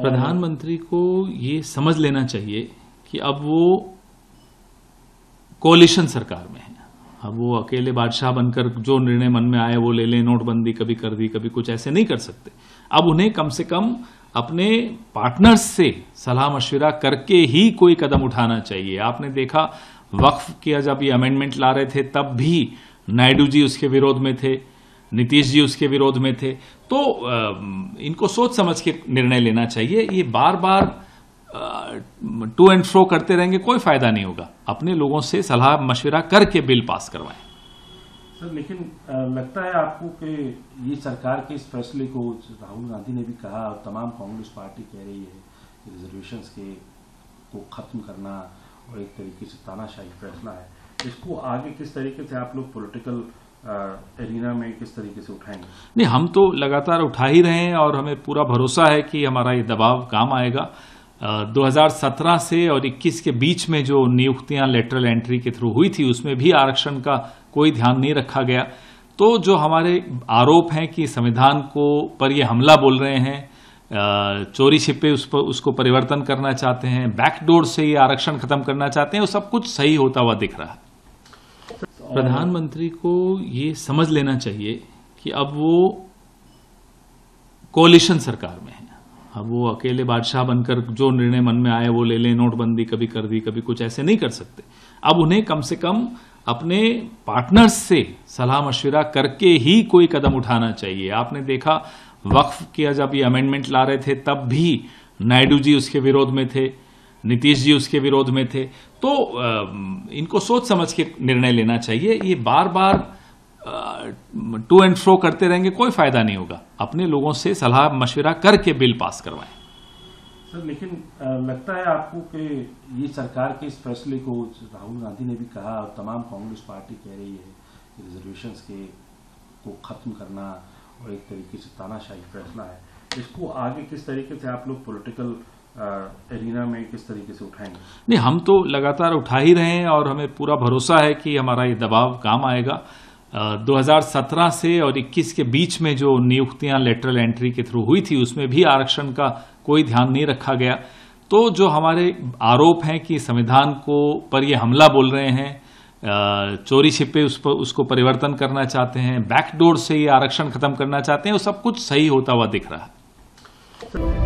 प्रधानमंत्री को ये समझ लेना चाहिए कि अब वो कोलिशन सरकार में है अब वो अकेले बादशाह बनकर जो निर्णय मन में आए वो ले लें नोटबंदी कभी कर दी कभी कुछ ऐसे नहीं कर सकते अब उन्हें कम से कम अपने पार्टनर्स से सलाह मशविरा करके ही कोई कदम उठाना चाहिए आपने देखा वक्फ किया जब ये अमेंडमेंट ला रहे थे तब भी नायडू जी उसके विरोध में थे नीतीश जी उसके विरोध में थे तो इनको सोच समझ के निर्णय लेना चाहिए ये बार बार टू एंड फ्रो करते रहेंगे कोई फायदा नहीं होगा अपने लोगों से सलाह मशविरा करके बिल पास करवाएं सर लेकिन लगता है आपको कि ये सरकार के इस फैसले को राहुल गांधी ने भी कहा और तमाम कांग्रेस पार्टी कह रही है रिजर्वेशन के को खत्म करना और एक तरीके से तानाशाही फैसला है इसको आगे किस तरीके से आप लोग पोलिटिकल एरिना में किस तरीके से उठाएंगे नहीं हम तो लगातार उठा ही रहे हैं और हमें पूरा भरोसा है कि हमारा ये दबाव काम आएगा Uh, 2017 से और 21 के बीच में जो नियुक्तियां लेटरल एंट्री के थ्रू हुई थी उसमें भी आरक्षण का कोई ध्यान नहीं रखा गया तो जो हमारे आरोप हैं कि संविधान को पर ये हमला बोल रहे हैं चोरी छिपे उस पर उसको परिवर्तन करना चाहते हैं बैकडोर से ये आरक्षण खत्म करना चाहते हैं वो सब कुछ सही होता हुआ दिख रहा है प्रधानमंत्री को ये समझ लेना चाहिए कि अब वो कोलिशन सरकार में है अब वो अकेले बादशाह बनकर जो निर्णय मन में आए वो ले लें नोटबंदी कभी कर दी कभी कुछ ऐसे नहीं कर सकते अब उन्हें कम से कम अपने पार्टनर्स से सलाह मशविरा करके ही कोई कदम उठाना चाहिए आपने देखा वक्फ किया जब ये अमेंडमेंट ला रहे थे तब भी नायडू जी उसके विरोध में थे नीतीश जी उसके विरोध में थे तो इनको सोच समझ के निर्णय लेना चाहिए ये बार बार टू एंड फ्रो करते रहेंगे कोई फायदा नहीं होगा अपने लोगों से सलाह मशविरा करके बिल पास करवाएं सर लेकिन लगता है आपको कि ये सरकार के इस फैसले को राहुल गांधी ने भी कहा और तमाम कांग्रेस पार्टी कह रही है रिजर्वेशन के को खत्म करना और एक तरीके से तानाशाही फैसला है इसको आगे किस तरीके से आप लोग पॉलिटिकल एरिना में किस तरीके से उठाएंगे नहीं हम तो लगातार उठा ही रहे हैं और हमें पूरा भरोसा है कि हमारा ये दबाव काम आएगा आ, 2017 से और 21 के बीच में जो नियुक्तियां लेटरल एंट्री के थ्रू हुई थी उसमें भी आरक्षण का कोई ध्यान नहीं रखा गया तो जो हमारे आरोप हैं कि संविधान को पर ये हमला बोल रहे हैं चोरी छिपे उस पर उसको परिवर्तन करना चाहते हैं बैकडोर से ये आरक्षण खत्म करना चाहते हैं वो सब कुछ सही होता हुआ दिख रहा है